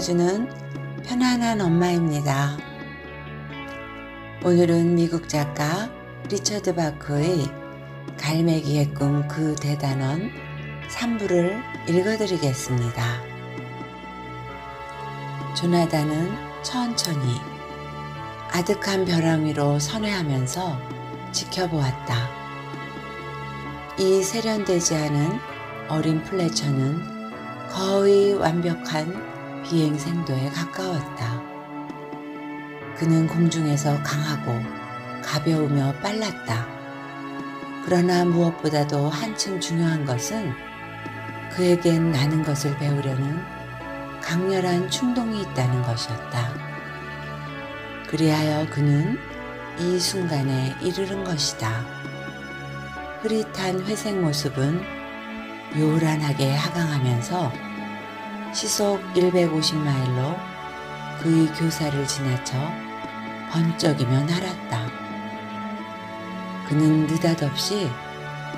챙겨주는 편안한 엄마입니다. 오늘은 미국 작가 리처드 바크의 갈매기의 꿈 그 대단원 3부를 읽어드리겠습니다. 조나단은 천천히 아득한 벼랑 위로 선회하면서 지켜보았다. 이 세련되지 않은 어린 플래처는 거의 완벽한 기행생도에 가까웠다. 그는 공중에서 강하고 가벼우며 빨랐다. 그러나 무엇보다도 한층 중요한 것은 그에겐 나는 것을 배우려는 강렬한 충동이 있다는 것이었다. 그리하여 그는 이 순간에 이르는 것이다. 흐릿한 회색 모습은 요란하게 하강하면서 시속 150마일로 그의 교사를 지나쳐 번쩍이며 날았다. 그는 느닷없이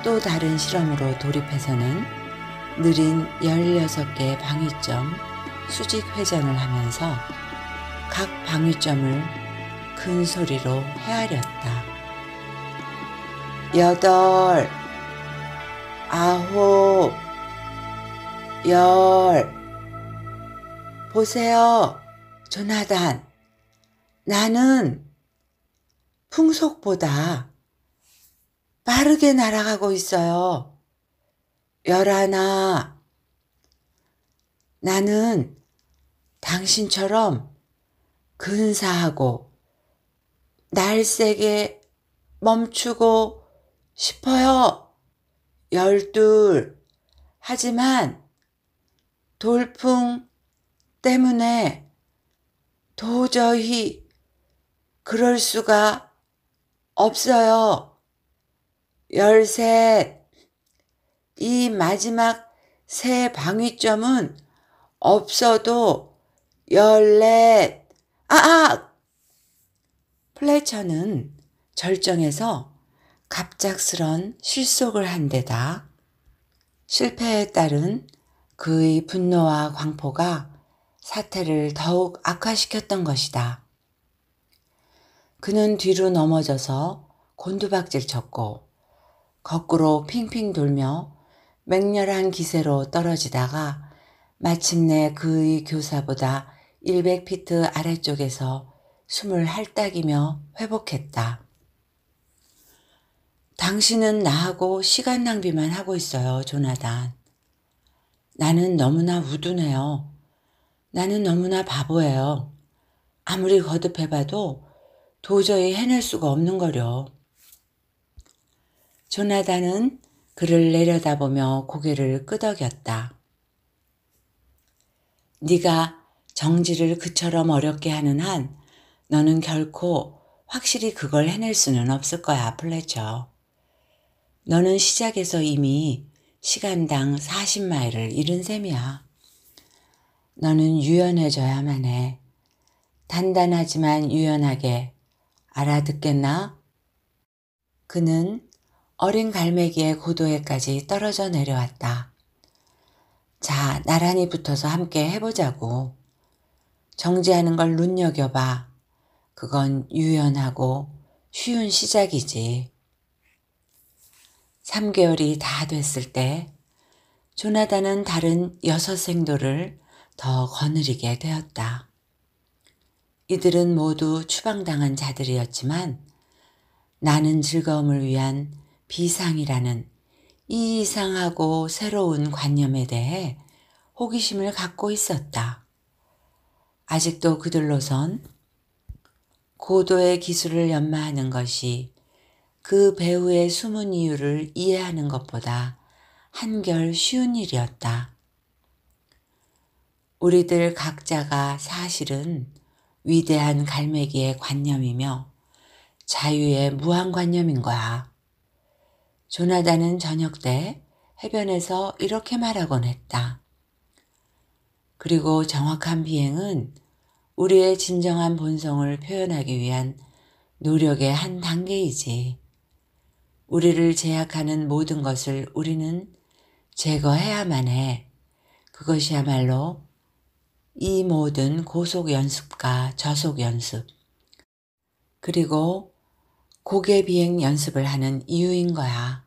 또 다른 실험으로 돌입해서는 느린 16개의 방위점 수직 회전을 하면서 각 방위점을 큰 소리로 헤아렸다. 여덟, 아홉, 열, 보세요, 조나단. 나는 풍속보다 빠르게 날아가고 있어요. 열하나, 나는 당신처럼 근사하고 날색에 멈추고 싶어요. 열둘. 하지만 돌풍 때문에 도저히 그럴 수가 없어요. 열셋. 이 마지막 세 방위점은 없어도 열넷. 아, 아! 플래처는 절정에서 갑작스런 실속을 한 데다 실패에 따른 그의 분노와 광포가 사태를 더욱 악화시켰던 것이다. 그는 뒤로 넘어져서 곤두박질 쳤고 거꾸로 핑핑 돌며 맹렬한 기세로 떨어지다가 마침내 그의 교사보다 100피트 아래쪽에서 숨을 핥딱이며 회복했다. 당신은 나하고 시간 낭비만 하고 있어요, 조나단. 나는 너무나 우둔해요. 나는 너무나 바보예요. 아무리 거듭해봐도 도저히 해낼 수가 없는 거려. 조나단은 그를 내려다보며 고개를 끄덕였다. 네가 정지를 그처럼 어렵게 하는 한 너는 결코 확실히 그걸 해낼 수는 없을 거야, 플래처. 너는 시작에서 이미 시간당 40마일을 잃은 셈이야. 너는 유연해져야만 해. 단단하지만 유연하게 알아듣겠나? 그는 어린 갈매기의 고도에까지 떨어져 내려왔다. 자, 나란히 붙어서 함께 해보자고. 정지하는 걸 눈여겨봐. 그건 유연하고 쉬운 시작이지. 3개월이 다 됐을 때 조나단은 다른 여섯 생도를 더 거느리게 되었다. 이들은 모두 추방당한 자들이었지만 나는 즐거움을 위한 비상이라는 이 이상하고 새로운 관념에 대해 호기심을 갖고 있었다. 아직도 그들로선 고도의 기술을 연마하는 것이 그 배우의 숨은 이유를 이해하는 것보다 한결 쉬운 일이었다. 우리들 각자가 사실은 위대한 갈매기의 관념이며 자유의 무한관념인 거야. 조나단은 저녁 때 해변에서 이렇게 말하곤 했다. 그리고 정확한 비행은 우리의 진정한 본성을 표현하기 위한 노력의 한 단계이지. 우리를 제약하는 모든 것을 우리는 제거해야만 해. 그것이야말로 이 모든 고속 연습과 저속 연습, 그리고 고개 비행 연습을 하는 이유인 거야.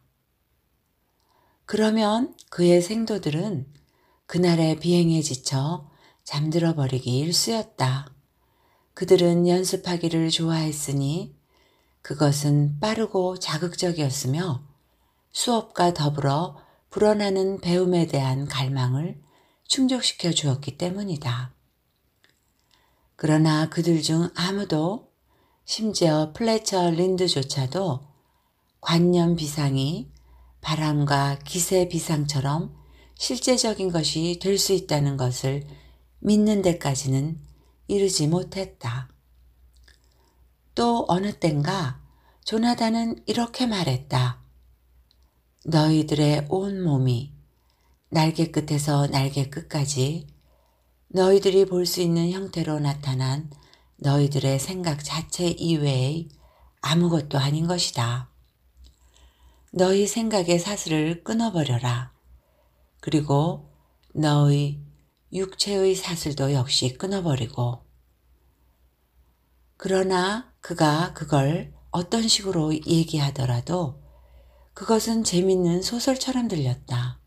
그러면 그의 생도들은 그날의 비행에 지쳐 잠들어 버리기 일쑤였다. 그들은 연습하기를 좋아했으니 그것은 빠르고 자극적이었으며 수업과 더불어 불어나는 배움에 대한 갈망을 충족시켜 주었기 때문이다. 그러나 그들 중 아무도 심지어 플래처 린드조차도 관념 비상이 바람과 기세 비상처럼 실제적인 것이 될 수 있다는 것을 믿는 데까지는 이르지 못했다. 또 어느 땐가 조나단은 이렇게 말했다. 너희들의 온 몸이 날개 끝에서 날개 끝까지 너희들이 볼 수 있는 형태로 나타난 너희들의 생각 자체 이외의 아무것도 아닌 것이다. 너희 생각의 사슬을 끊어버려라. 그리고 너희 육체의 사슬도 역시 끊어버리고 그러나 그가 그걸 어떤 식으로 얘기하더라도 그것은 재밌는 소설처럼 들렸다.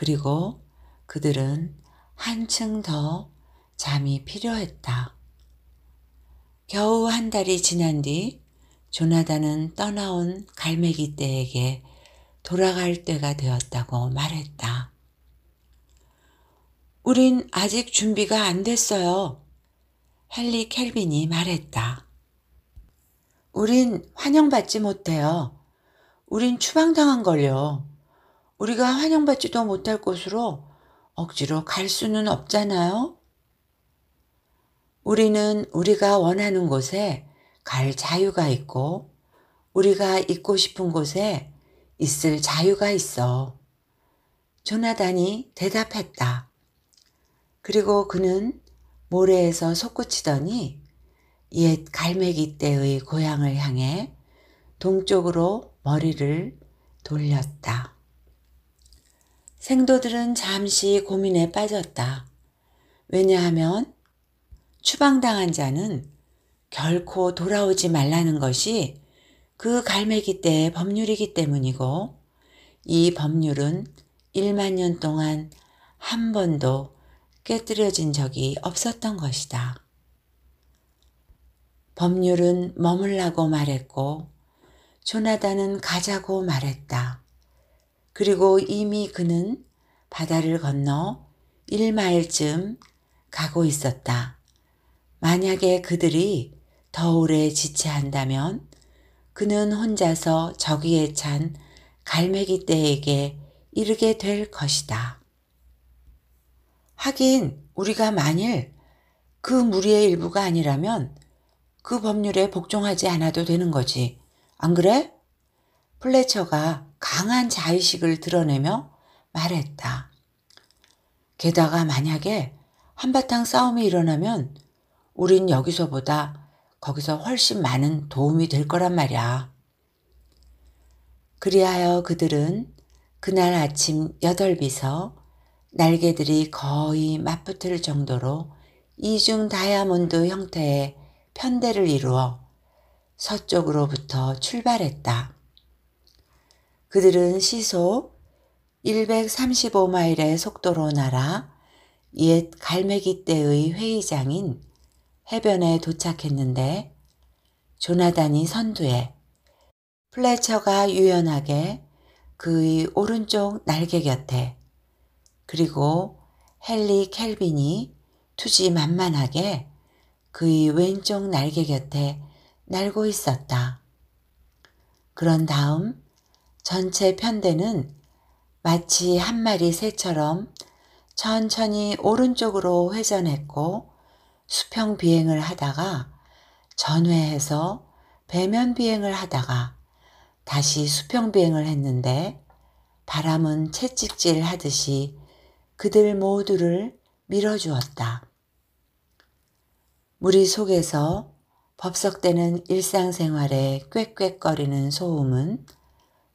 그리고 그들은 한층 더 잠이 필요했다. 겨우 한 달이 지난 뒤 조나단은 떠나온 갈매기 떼에게 돌아갈 때가 되었다고 말했다. 우린 아직 준비가 안 됐어요. 헨리 켈빈이 말했다. 우린 환영받지 못해요. 우린 추방당한걸요. 우리가 환영받지도 못할 곳으로 억지로 갈 수는 없잖아요. 우리는 우리가 원하는 곳에 갈 자유가 있고 우리가 있고 싶은 곳에 있을 자유가 있어. 조나단이 대답했다. 그리고 그는 모래에서 솟구치더니 옛 갈매기 때의 고향을 향해 동쪽으로 머리를 돌렸다. 생도들은 잠시 고민에 빠졌다. 왜냐하면 추방당한 자는 결코 돌아오지 말라는 것이 그 갈매기 때의 법률이기 때문이고 이 법률은 1만 년 동안 한 번도 깨뜨려진 적이 없었던 것이다. 법률은 머물라고 말했고 조나단은 가자고 말했다. 그리고 이미 그는 바다를 건너 1마일쯤 가고 있었다. 만약에 그들이 더 오래 지체한다면 그는 혼자서 저기에 찬 갈매기 떼에게 이르게 될 것이다. 하긴 우리가 만일 그 무리의 일부가 아니라면 그 법률에 복종하지 않아도 되는 거지. 안 그래? 플래처가 강한 자의식을 드러내며 말했다. 게다가 만약에 한바탕 싸움이 일어나면 우린 여기서보다 거기서 훨씬 많은 도움이 될 거란 말이야. 그리하여 그들은 그날 아침 8비서 날개들이 거의 맞붙을 정도로 이중 다이아몬드 형태의 편대를 이루어 서쪽으로부터 출발했다. 그들은 시속 135마일의 속도로 날아 옛 갈매기 때의 회의장인 해변에 도착했는데 조나단이 선두에 플래처가 유연하게 그의 오른쪽 날개 곁에 그리고 헨리 켈빈이 투지 만만하게 그의 왼쪽 날개 곁에 날고 있었다. 그런 다음 전체 편대는 마치 한 마리 새처럼 천천히 오른쪽으로 회전했고 수평 비행을 하다가 전회해서 배면 비행을 하다가 다시 수평 비행을 했는데 바람은 채찍질 하듯이 그들 모두를 밀어주었다. 물이 속에서 법석대는 일상생활에 꽥꽥거리는 소음은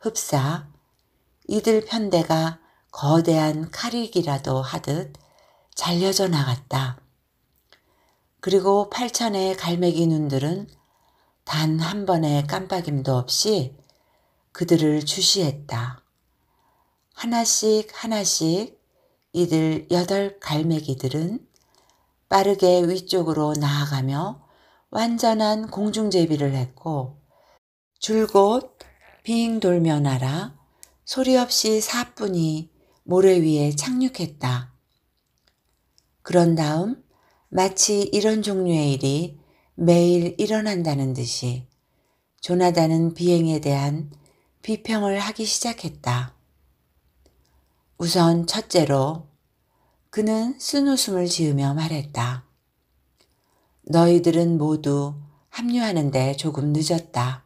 흡사 이들 편대가 거대한 칼이기라도 하듯 잘려져 나갔다. 그리고 팔천의 갈매기 눈들은 단 한 번의 깜빡임도 없이 그들을 주시했다. 하나씩 하나씩 이들 여덟 갈매기들은 빠르게 위쪽으로 나아가며 완전한 공중제비를 했고 줄곧 빙 돌며 날아 소리 없이 사뿐히 모래 위에 착륙했다. 그런 다음 마치 이런 종류의 일이 매일 일어난다는 듯이 조나단은 비행에 대한 비평을 하기 시작했다. 우선 첫째로 그는 쓴웃음을 지으며 말했다. 너희들은 모두 합류하는데 조금 늦었다.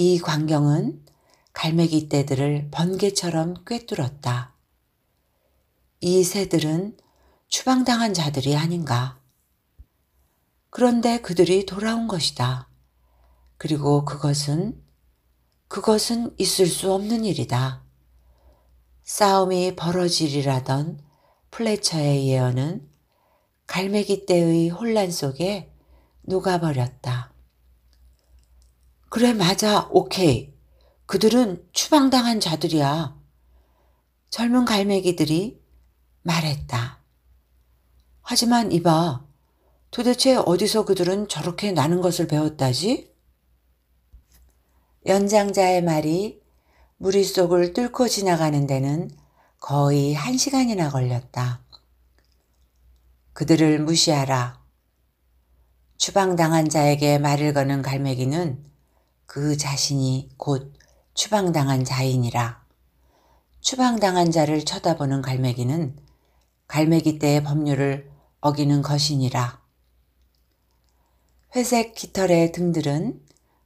이 광경은 갈매기 떼들을 번개처럼 꿰뚫었다. 이 새들은 추방당한 자들이 아닌가. 그런데 그들이 돌아온 것이다. 그리고 그것은, 그것은 있을 수 없는 일이다. 싸움이 벌어지리라던 플래처의 예언은 갈매기 떼의 혼란 속에 녹아버렸다. 그래, 맞아. 오케이. 그들은 추방당한 자들이야. 젊은 갈매기들이 말했다. 하지만 이봐. 도대체 어디서 그들은 저렇게 나는 것을 배웠다지? 연장자의 말이 무리 속을 뚫고 지나가는 데는 거의 한 시간이나 걸렸다. 그들을 무시하라. 추방당한 자에게 말을 거는 갈매기는 그 자신이 곧 추방당한 자인이라. 추방당한 자를 쳐다보는 갈매기는 갈매기 때의 법률을 어기는 것이니라. 회색 깃털의 등들은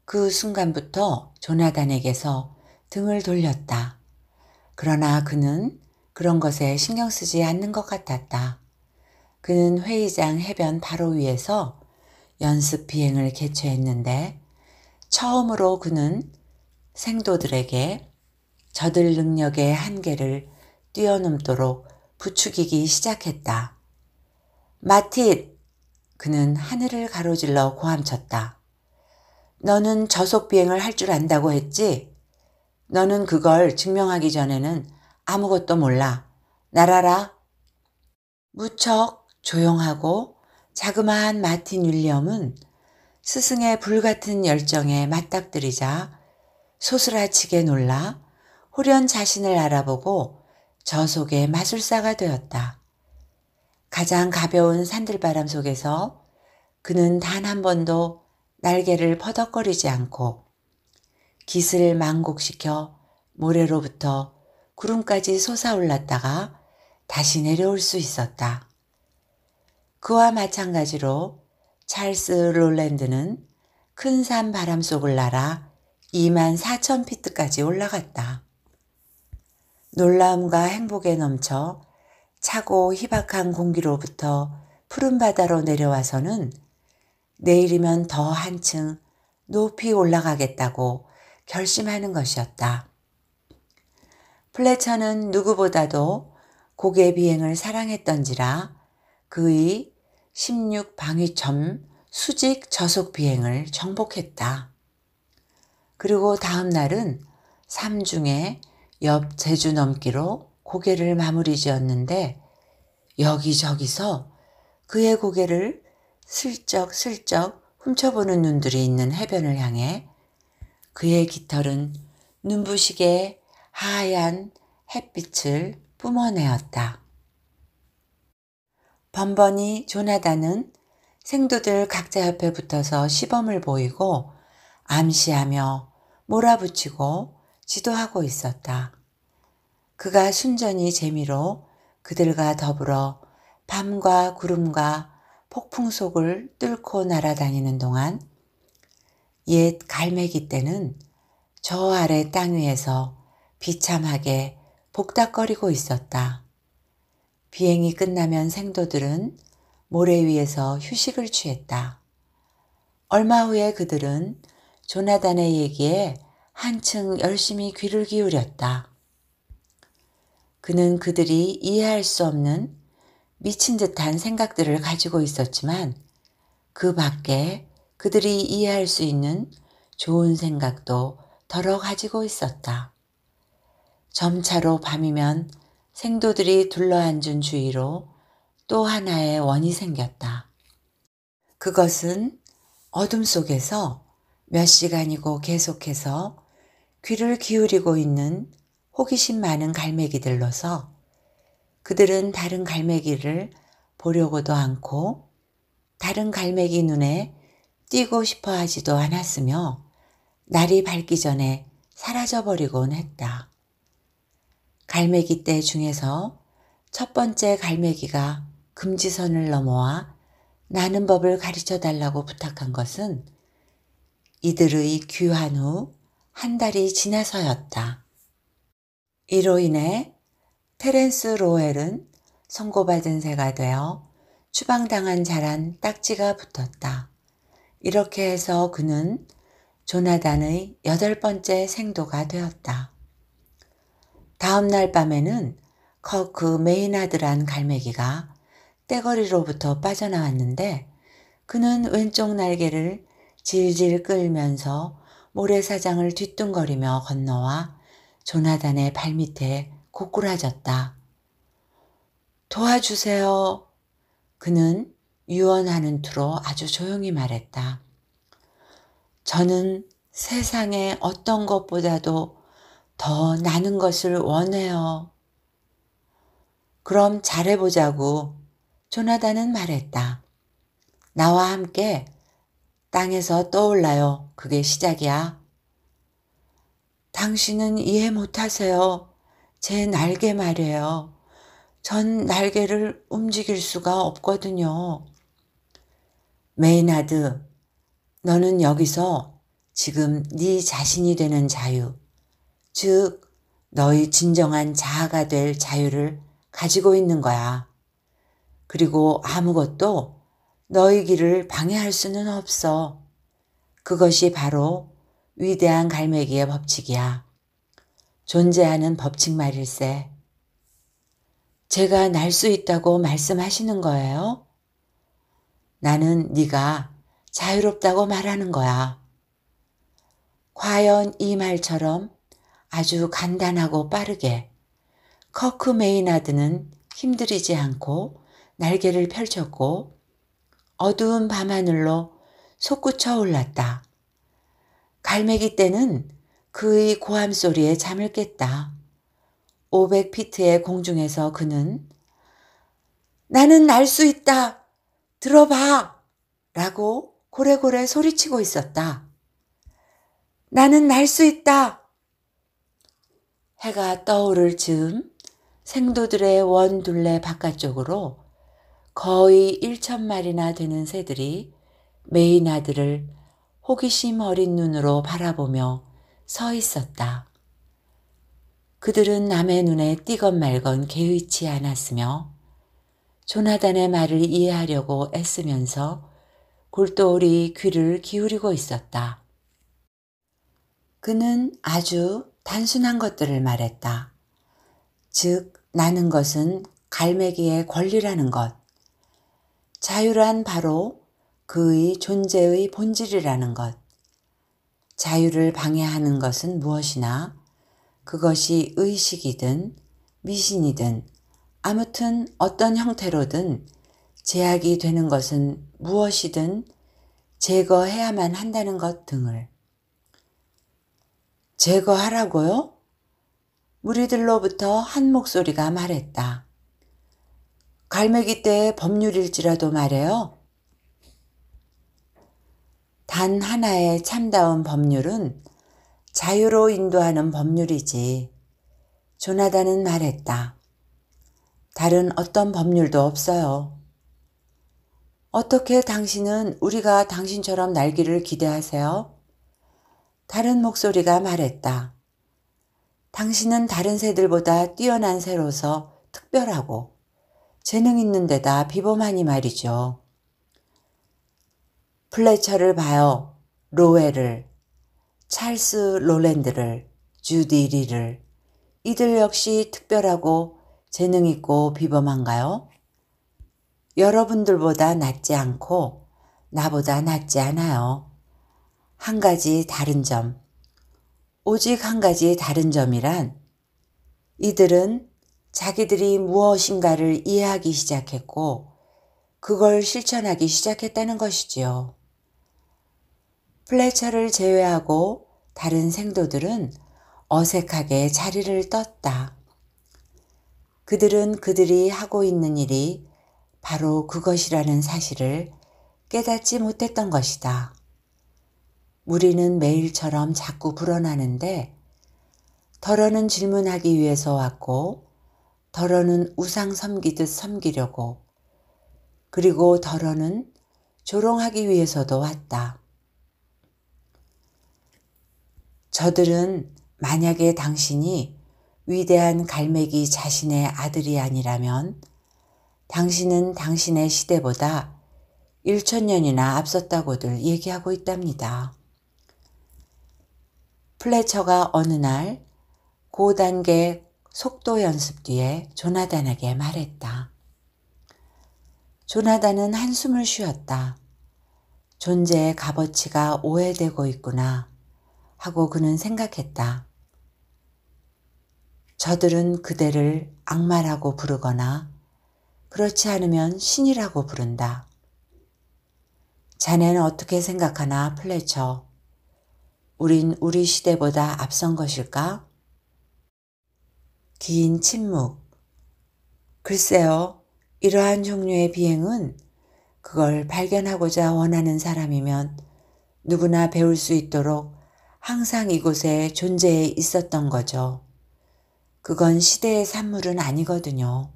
그 순간부터 조나단에게서 등을 돌렸다. 그러나 그는 그런 것에 신경 쓰지 않는 것 같았다. 그는 회의장 해변 바로 위에서 연습 비행을 개최했는데 처음으로 그는 생도들에게 저들 능력의 한계를 뛰어넘도록 부추기기 시작했다. 마티 그는 하늘을 가로질러 고함쳤다. 너는 저속 비행을 할 줄 안다고 했지? 너는 그걸 증명하기 전에는 아무것도 몰라. 날아라. 무척 조용하고 자그마한 마틴 윌리엄은 스승의 불같은 열정에 맞닥뜨리자 소스라치게 놀라 홀연 자신을 알아보고 저 속의 마술사가 되었다. 가장 가벼운 산들바람 속에서 그는 단 한 번도 날개를 퍼덕거리지 않고 기슬을 망곡시켜 모래로부터 구름까지 솟아올랐다가 다시 내려올 수 있었다. 그와 마찬가지로 찰스 롤랜드는 큰 산 바람 속을 날아 2만 4천 피트까지 올라갔다. 놀라움과 행복에 넘쳐 차고 희박한 공기로부터 푸른 바다로 내려와서는 내일이면 더 한층 높이 올라가겠다고 결심하는 것이었다. 플래처는 누구보다도 고개 비행을 사랑했던지라 그의 16방위점 수직 저속 비행을 정복했다. 그리고 다음 날은 삼중의옆 제주 넘기로 고개를 마무리 지었는데 여기저기서 그의 고개를 슬쩍슬쩍 훔쳐보는 눈들이 있는 해변을 향해 그의 깃털은 눈부시게 하얀 햇빛을 뿜어내었다. 번번이 조나단은 생도들 각자 옆에 붙어서 시범을 보이고 암시하며 몰아붙이고 지도하고 있었다. 그가 순전히 재미로 그들과 더불어 밤과 구름과 폭풍 속을 뚫고 날아다니는 동안 옛 갈매기 때는 저 아래 땅 위에서 비참하게 복닥거리고 있었다. 비행이 끝나면 생도들은 모래 위에서 휴식을 취했다. 얼마 후에 그들은 조나단의 얘기에 한층 열심히 귀를 기울였다. 그는 그들이 이해할 수 없는 미친 듯한 생각들을 가지고 있었지만 그 밖에 그들이 이해할 수 있는 좋은 생각도 더러 가지고 있었다. 점차로 밤이면 생도들이 둘러앉은 주위로 또 하나의 원이 생겼다. 그것은 어둠 속에서 몇 시간이고 계속해서 귀를 기울이고 있는 호기심 많은 갈매기들로서 그들은 다른 갈매기를 보려고도 않고 다른 갈매기 눈에 띄고 싶어 하지도 않았으며 날이 밝기 전에 사라져버리곤 했다. 갈매기 떼 중에서 첫 번째 갈매기가 금지선을 넘어와 나는 법을 가르쳐 달라고 부탁한 것은 이들의 귀환 후 한 달이 지나서였다. 이로 인해 테렌스 로웰은 선고받은 새가 되어 추방당한 자란 딱지가 붙었다. 이렇게 해서 그는 조나단의 여덟 번째 생도가 되었다. 다음 날 밤에는 커크 그 메이나드란 갈매기가 떼거리로부터 빠져나왔는데 그는 왼쪽 날개를 질질 끌면서 모래사장을 뒤뚱거리며 건너와 조나단의 발밑에 고꾸라졌다. 도와주세요. 그는 유언하는 투로 아주 조용히 말했다. 저는 세상에 어떤 것보다도 더 나는 것을 원해요. 그럼 잘해보자고 조나단은 말했다. 나와 함께 땅에서 떠올라요. 그게 시작이야. 당신은 이해 못하세요. 제 날개 말이에요. 전 날개를 움직일 수가 없거든요. 메이나드, 너는 여기서 지금 네 자신이 되는 자유, 즉, 너희 진정한 자아가 될 자유를 가지고 있는 거야. 그리고 아무것도 너희 길을 방해할 수는 없어. 그것이 바로 위대한 갈매기의 법칙이야. 존재하는 법칙 말일세. 제가 날 수 있다고 말씀하시는 거예요? 나는 네가 자유롭다고 말하는 거야. 과연 이 말처럼 아주 간단하고 빠르게 커크 메이나드는 힘들이지 않고 날개를 펼쳤고 어두운 밤하늘로 솟구쳐 올랐다. 갈매기 때는 그의 고함 소리에 잠을 깼다. 500피트의 공중에서 그는 나는 날 수 있다! 들어봐! 라고 고래고래 소리치고 있었다. 나는 날 수 있다! 해가 떠오를 즈음 생도들의 원 둘레 바깥쪽으로 거의 1천 마리나 되는 새들이 메이나들을 호기심 어린 눈으로 바라보며 서 있었다. 그들은 남의 눈에 띄건 말건 개의치 않았으며 조나단의 말을 이해하려고 애쓰면서 골똘히 귀를 기울이고 있었다. 그는 아주 단순한 것들을 말했다. 즉, 나는 것은 갈매기의 권리라는 것. 자유란 바로 그의 존재의 본질이라는 것. 자유를 방해하는 것은 무엇이나 그것이 의식이든 미신이든 아무튼 어떤 형태로든 제약이 되는 것은 무엇이든 제거해야만 한다는 것 등을 제거하라고요? 무리들로부터 한 목소리가 말했다. 갈매기 때 법률일지라도 말해요. 단 하나의 참다운 법률은 자유로 인도하는 법률이지. 조나단은 말했다. 다른 어떤 법률도 없어요. 어떻게 당신은 우리가 당신처럼 날기를 기대하세요? 다른 목소리가 말했다. 당신은 다른 새들보다 뛰어난 새로서 특별하고 재능 있는 데다 비범하니 말이죠. 플래처를 봐요. 로웰을, 찰스 롤랜드를, 주디 리를. 이들 역시 특별하고 재능 있고 비범한가요? 여러분들보다 낫지 않고 나보다 낫지 않아요. 한 가지 다른 점, 오직 한 가지 다른 점이란 이들은 자기들이 무엇인가를 이해하기 시작했고 그걸 실천하기 시작했다는 것이지요. 플래처를 제외하고 다른 생도들은 어색하게 자리를 떴다. 그들은 그들이 하고 있는 일이 바로 그것이라는 사실을 깨닫지 못했던 것이다. 우리는 매일처럼 자꾸 불어나는데 더러는 질문하기 위해서 왔고 더러는 우상 섬기듯 섬기려고 그리고 더러는 조롱하기 위해서도 왔다. 저들은 만약에 당신이 위대한 갈매기 자신의 아들이 아니라면 당신은 당신의 시대보다 1천년이나 앞섰다고들 얘기하고 있답니다. 플래처가 어느 날 고단계 속도 연습 뒤에 조나단에게 말했다. 조나단은 한숨을 쉬었다. 존재의 값어치가 오해되고 있구나 하고 그는 생각했다. 저들은 그대를 악마라고 부르거나 그렇지 않으면 신이라고 부른다. 자네는 어떻게 생각하나 플래처. 우린 우리 시대보다 앞선 것일까? 긴 침묵. 글쎄요, 이러한 종류의 비행은 그걸 발견하고자 원하는 사람이면 누구나 배울 수 있도록 항상 이곳에 존재해 있었던 거죠. 그건 시대의 산물은 아니거든요.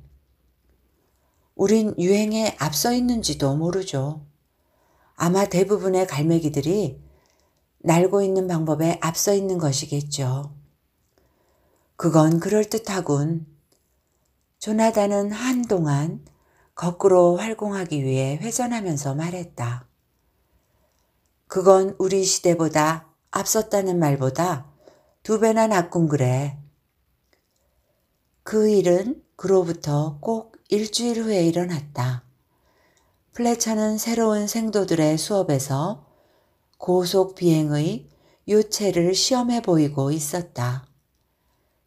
우린 유행에 앞서 있는지도 모르죠. 아마 대부분의 갈매기들이 날고 있는 방법에 앞서 있는 것이겠죠. 그건 그럴듯하군. 조나단은 한동안 거꾸로 활공하기 위해 회전하면서 말했다. 그건 우리 시대보다 앞섰다는 말보다 두 배나 낫군 그래. 그 일은 그로부터 꼭 일주일 후에 일어났다. 플래처는 새로운 생도들의 수업에서 고속 비행의 요체를 시험해 보이고 있었다.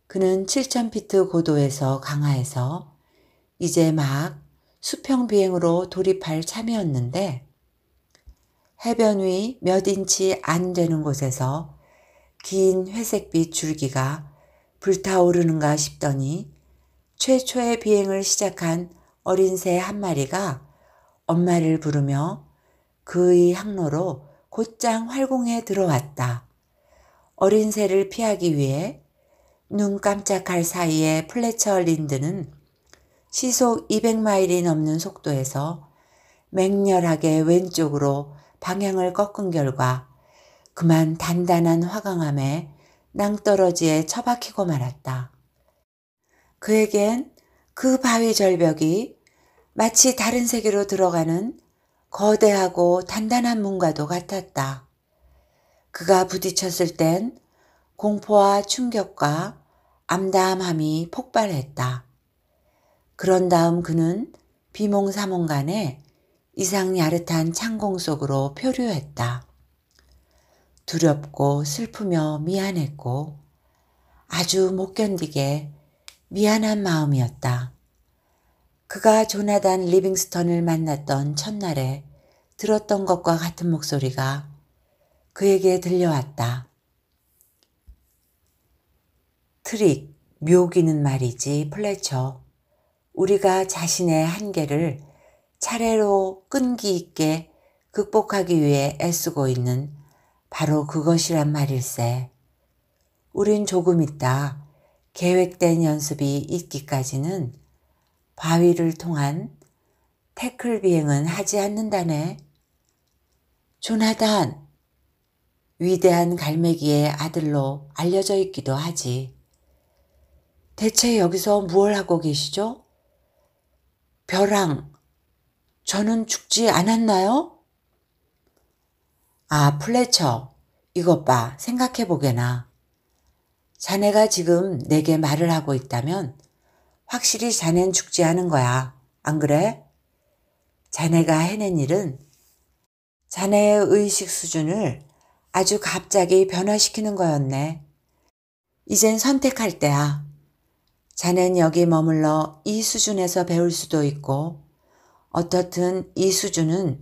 그는 7,000피트 고도에서 강하에서 이제 막 수평 비행으로 돌입할 참이었는데 해변 위 몇 인치 안 되는 곳에서 긴 회색빛 줄기가 불타오르는가 싶더니 최초의 비행을 시작한 어린 새 한 마리가 엄마를 부르며 그의 항로로 곧장 활공에 들어왔다. 어린 새를 피하기 위해 눈 깜짝할 사이에 플래처 린드는 시속 200마일이 넘는 속도에서 맹렬하게 왼쪽으로 방향을 꺾은 결과 그만 단단한 화강암에 낭떠러지에 처박히고 말았다. 그에겐 그 바위 절벽이 마치 다른 세계로 들어가는 거대하고 단단한 문과도 같았다. 그가 부딪혔을 땐 공포와 충격과 암담함이 폭발했다. 그런 다음 그는 비몽사몽간에 이상 야릇한 창공 속으로 표류했다. 두렵고 슬프며 미안했고 아주 못 견디게 미안한 마음이었다. 그가 조나단 리빙스턴을 만났던 첫날에 들었던 것과 같은 목소리가 그에게 들려왔다. 트릭, 묘기는 말이지, 플래처. 우리가 자신의 한계를 차례로 끈기 있게 극복하기 위해 애쓰고 있는 바로 그것이란 말일세. 우린 조금 있다. 계획된 연습이 있기까지는 바위를 통한 태클 비행은 하지 않는다네. 조나단, 위대한 갈매기의 아들로 알려져 있기도 하지. 대체 여기서 무얼 하고 계시죠? 벼랑, 저는 죽지 않았나요? 아, 플래처, 이것 봐, 생각해보게나. 자네가 지금 내게 말을 하고 있다면 확실히 자넨 죽지 않은 거야. 안 그래? 자네가 해낸 일은 자네의 의식 수준을 아주 갑자기 변화시키는 거였네. 이젠 선택할 때야. 자넨 여기 머물러 이 수준에서 배울 수도 있고 어떻든 이 수준은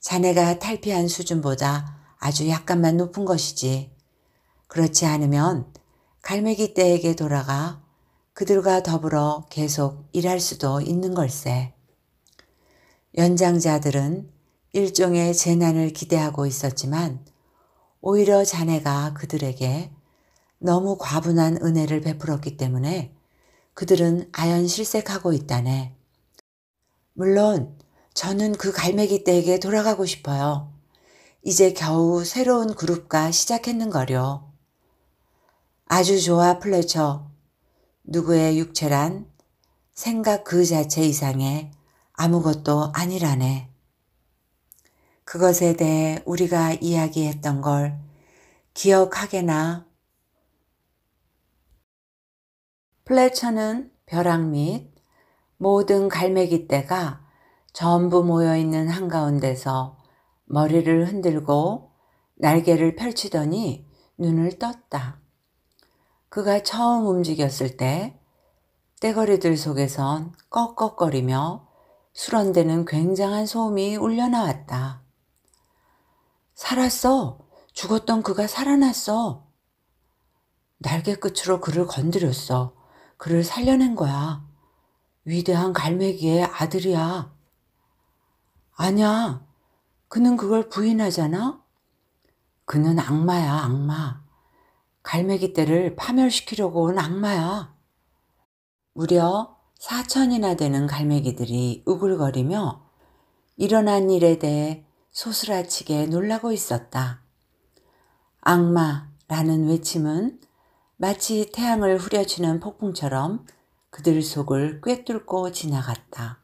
자네가 탈피한 수준보다 아주 약간만 높은 것이지. 그렇지 않으면 갈매기 떼에게 돌아가 그들과 더불어 계속 일할 수도 있는 걸세. 연장자들은 일종의 재난을 기대하고 있었지만 오히려 자네가 그들에게 너무 과분한 은혜를 베풀었기 때문에 그들은 아연실색하고 있다네. 물론 저는 그 갈매기 댁에 돌아가고 싶어요. 이제 겨우 새로운 그룹과 시작했는거려. 아주 좋아 플래처. 누구의 육체란 생각 그 자체 이상의 아무것도 아니라네. 그것에 대해 우리가 이야기했던 걸 기억하게나 플래처는 벼랑 및 모든 갈매기 떼가 전부 모여있는 한가운데서 머리를 흔들고 날개를 펼치더니 눈을 떴다. 그가 처음 움직였을 때 떼거리들 속에선 꺽꺽거리며 수런대는 굉장한 소음이 울려나왔다. 살았어! 죽었던 그가 살아났어! 날개 끝으로 그를 건드렸어. 그를 살려낸 거야. 위대한 갈매기의 아들이야. 아냐. 그는 그걸 부인하잖아? 그는 악마야, 악마. 갈매기 떼를 파멸시키려고 온 악마야. 무려 4천이나 되는 갈매기들이 우글거리며 일어난 일에 대해 소스라치게 놀라고 있었다. 악마라는 외침은 마치 태양을 후려치는 폭풍처럼 그들 속을 꿰뚫고 지나갔다.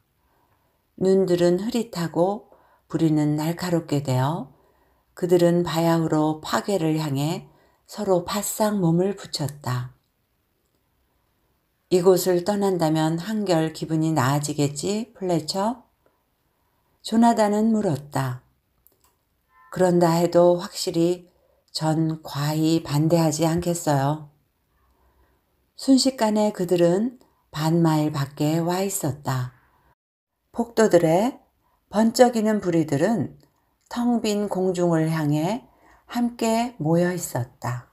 눈들은 흐릿하고 부리는 날카롭게 되어 그들은 바야흐로 파괴를 향해 서로 바싹 몸을 붙였다. 이곳을 떠난다면 한결 기분이 나아지겠지, 플래처? 조나단은 물었다. 그런다 해도 확실히 전 과히 반대하지 않겠어요. 순식간에 그들은 반마일 밖에 와 있었다. 폭도들의 번쩍이는 부리들은 텅 빈 공중을 향해 함께 모여 있었다.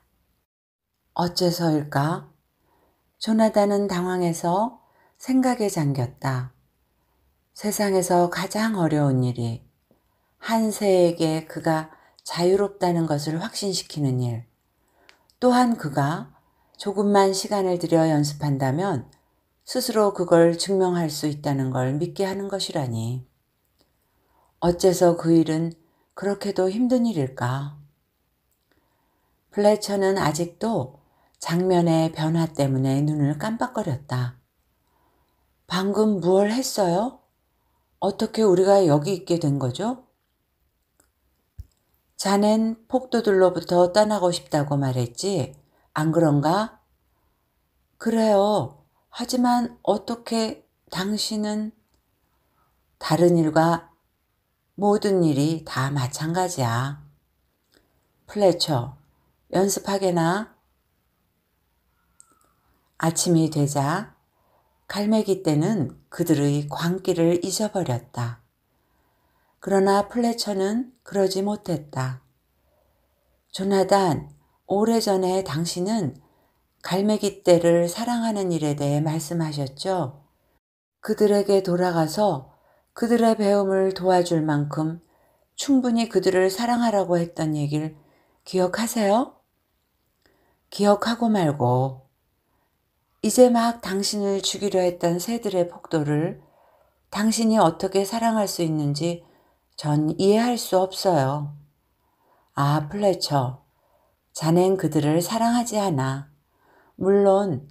어째서일까? 조나단은 당황해서 생각에 잠겼다. 세상에서 가장 어려운 일이 한 새에게 그가 자유롭다는 것을 확신시키는 일. 또한 그가 조금만 시간을 들여 연습한다면 스스로 그걸 증명할 수 있다는 걸 믿게 하는 것이라니. 어째서 그 일은 그렇게도 힘든 일일까? 플래처는 아직도 장면의 변화 때문에 눈을 깜빡거렸다. 방금 무얼 했어요? 어떻게 우리가 여기 있게 된 거죠? 자넨 폭도들로부터 떠나고 싶다고 말했지. 안 그런가? 그래요. 하지만 어떻게 당신은 다른 일과 모든 일이 다 마찬가지야. 플래처, 연습하게나. 아침이 되자 갈매기 떼는 그들의 광기를 잊어버렸다. 그러나 플래처는 그러지 못했다. 조나단, 오래전에 당신은 갈매기 떼를 사랑하는 일에 대해 말씀하셨죠? 그들에게 돌아가서 그들의 배움을 도와줄 만큼 충분히 그들을 사랑하라고 했던 얘기를 기억하세요? 기억하고 말고 이제 막 당신을 죽이려 했던 새들의 폭도를 당신이 어떻게 사랑할 수 있는지 전 이해할 수 없어요. 아, 플래처. 자넨 그들을 사랑하지 않아. 물론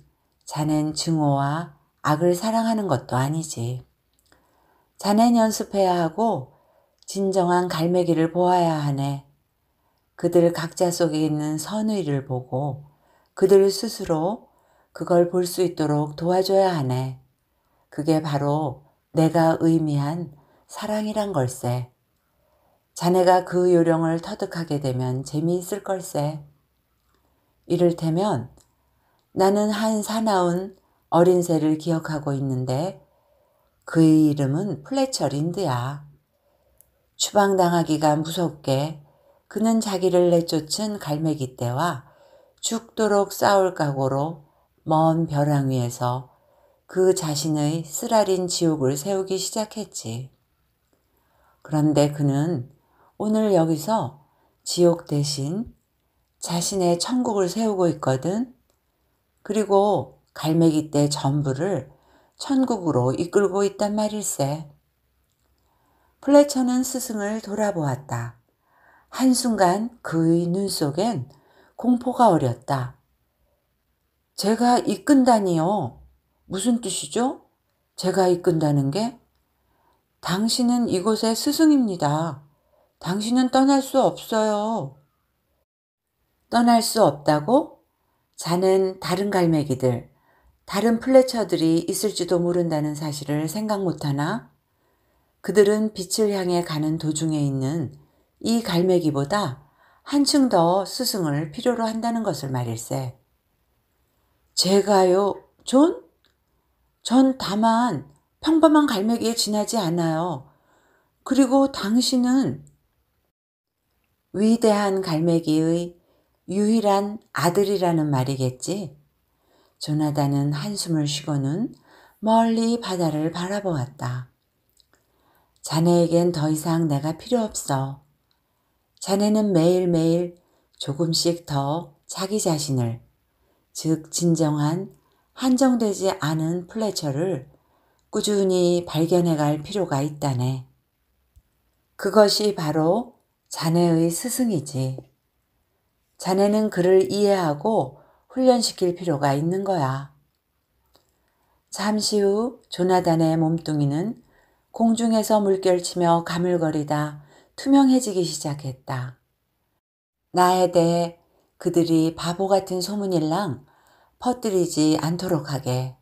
자넨 증오와 악을 사랑하는 것도 아니지. 자넨 연습해야 하고 진정한 갈매기를 보아야 하네. 그들 각자 속에 있는 선의를 보고 그들 스스로 그걸 볼 수 있도록 도와줘야 하네. 그게 바로 내가 의미한 사랑이란 걸세. 자네가 그 요령을 터득하게 되면 재미있을 걸세. 이를테면 나는 한 사나운 어린 새를 기억하고 있는데 그의 이름은 플래처 린드야. 추방당하기가 무섭게 그는 자기를 내쫓은 갈매기 때와 죽도록 싸울 각오로 먼 벼랑 위에서 그 자신의 쓰라린 지옥을 세우기 시작했지. 그런데 그는 오늘 여기서 지옥 대신 자신의 천국을 세우고 있거든. 그리고 갈매기 때 전부를 천국으로 이끌고 있단 말일세. 플래처는 스승을 돌아보았다. 한순간 그의 눈 속엔 공포가 어렸다. 제가 이끈다니요. 무슨 뜻이죠? 제가 이끈다는 게? 당신은 이곳의 스승입니다. 당신은 떠날 수 없어요. 떠날 수 없다고? 자는 다른 갈매기들, 다른 플래처들이 있을지도 모른다는 사실을 생각 못하나? 그들은 빛을 향해 가는 도중에 있는 이 갈매기보다 한층 더 스승을 필요로 한다는 것을 말일세. 제가요, 존? 전 다만 평범한 갈매기에 지나지 않아요. 그리고 당신은 위대한 갈매기의 유일한 아들이라는 말이겠지. 조나단은 한숨을 쉬고는 멀리 바다를 바라보았다. 자네에겐 더 이상 내가 필요 없어. 자네는 매일매일 조금씩 더 자기 자신을, 즉 진정한 한정되지 않은 플래처를 꾸준히 발견해 갈 필요가 있다네. 그것이 바로 자네의 스승이지. 자네는 그를 이해하고 훈련시킬 필요가 있는 거야. 잠시 후 조나단의 몸뚱이는 공중에서 물결치며 가물거리다 투명해지기 시작했다. 나에 대해 그들이 바보 같은 소문일랑 퍼뜨리지 않도록 하게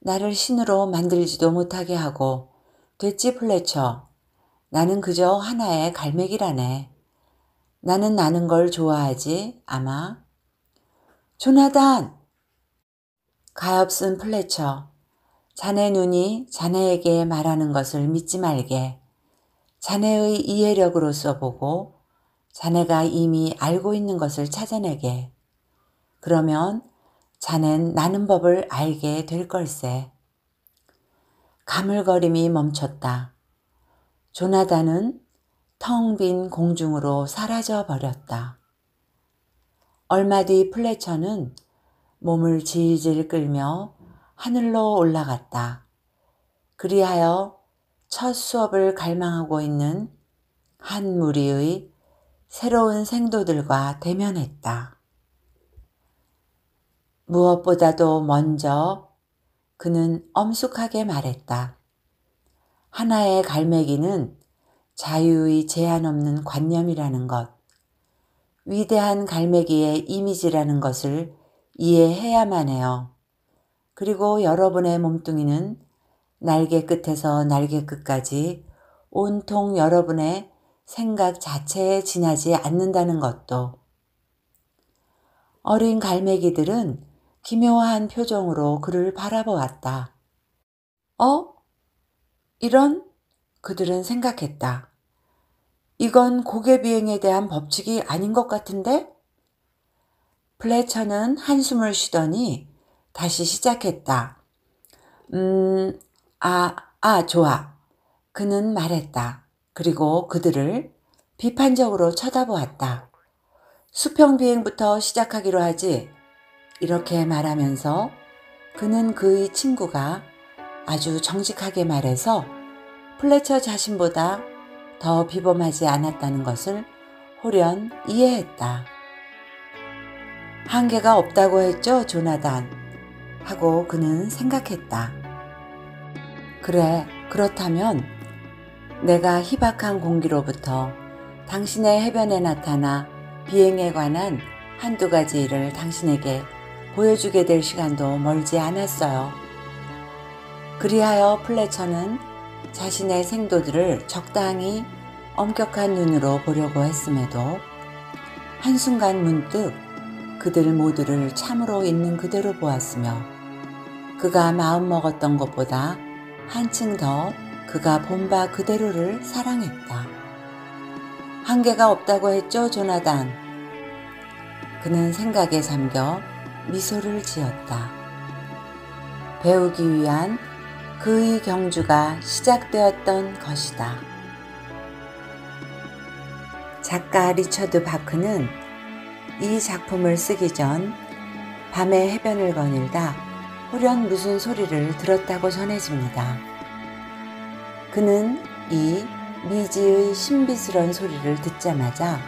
나를 신으로 만들지도 못하게 하고 됐지 플래처 나는 그저 하나의 갈매기라네 나는 나는 걸 좋아하지 아마 조나단 가엾은 플래처 자네 눈이 자네에게 말하는 것을 믿지 말게 자네의 이해력으로 써보고 자네가 이미 알고 있는 것을 찾아내게. 그러면 자넨 나는 법을 알게 될 걸세. 가물거림이 멈췄다. 조나단은 텅 빈 공중으로 사라져 버렸다. 얼마 뒤 플래처는 몸을 질질 끌며 하늘로 올라갔다. 그리하여 첫 수업을 갈망하고 있는 한 무리의 새로운 생도들과 대면했다. 무엇보다도 먼저 그는 엄숙하게 말했다. 하나의 갈매기는 자유의 제한 없는 관념이라는 것, 위대한 갈매기의 이미지라는 것을 이해해야만 해요. 그리고 여러분의 몸뚱이는 날개 끝에서 날개 끝까지 온통 여러분의 생각 자체에 지나지 않는다는 것도 어린 갈매기들은 기묘한 표정으로 그를 바라보았다. 어? 이런? 그들은 생각했다. 이건 고개 비행에 대한 법칙이 아닌 것 같은데? 플래처는 한숨을 쉬더니 다시 시작했다. 음, 아, 아, 좋아. 그는 말했다. 그리고 그들을 비판적으로 쳐다보았다. 수평 비행부터 시작하기로 하지. 이렇게 말하면서 그는 그의 친구가 아주 정직하게 말해서 플래처 자신보다 더 비범하지 않았다는 것을 홀연 이해했다. 한계가 없다고 했죠, 조나단. 하고 그는 생각했다. 그래, 그렇다면 내가 희박한 공기로부터 당신의 해변에 나타나 비행에 관한 한두 가지 일을 당신에게 보여주게 될 시간도 멀지 않았어요. 그리하여 플래처는 자신의 생도들을 적당히 엄격한 눈으로 보려고 했음에도 한순간 문득 그들 모두를 참으로 있는 그대로 보았으며 그가 마음먹었던 것보다 한층 더 그가 본바 그대로를 사랑했다. 한계가 없다고 했죠, 조나단. 그는 생각에 잠겨 미소를 지었다. 배우기 위한 그의 경주가 시작되었던 것이다. 작가 리처드 바크는 이 작품을 쓰기 전 밤에 해변을 거닐다 후련 무슨 소리를 들었다고 전해집니다. 그는 이 미지의 신비스런 소리를 듣자마자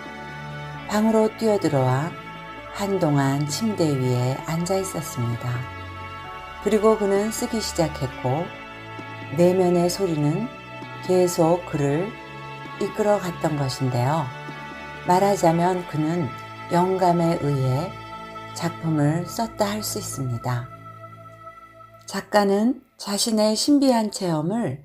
방으로 뛰어들어와 한동안 침대 위에 앉아 있었습니다. 그리고 그는 쓰기 시작했고 내면의 소리는 계속 그를 이끌어 갔던 것인데요. 말하자면 그는 영감에 의해 작품을 썼다 할 수 있습니다. 작가는 자신의 신비한 체험을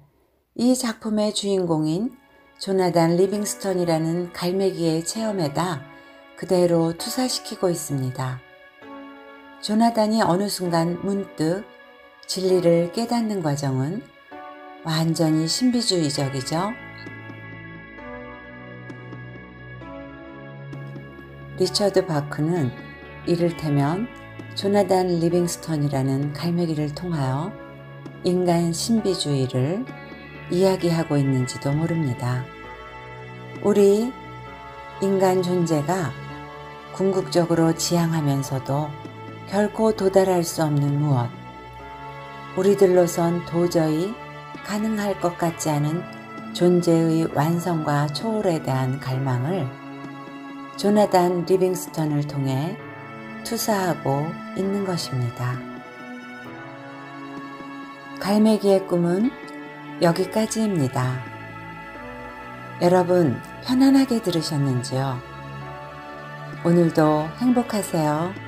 이 작품의 주인공인 조나단 리빙스턴이라는 갈매기의 체험에다 그대로 투사시키고 있습니다. 조나단이 어느 순간 문득 진리를 깨닫는 과정은 완전히 신비주의적이죠. 리처드 바크는 이를테면 조나단 리빙스턴이라는 갈매기를 통하여 인간 신비주의를 이야기하고 있는지도 모릅니다. 우리 인간 존재가 궁극적으로 지향하면서도 결코 도달할 수 없는 무엇, 우리들로선 도저히 가능할 것 같지 않은 존재의 완성과 초월에 대한 갈망을 조나단 리빙스턴을 통해 투사하고 있는 것입니다. 갈매기의 꿈은 여기까지입니다. 여러분, 편안하게 들으셨는지요? 오늘도 행복하세요.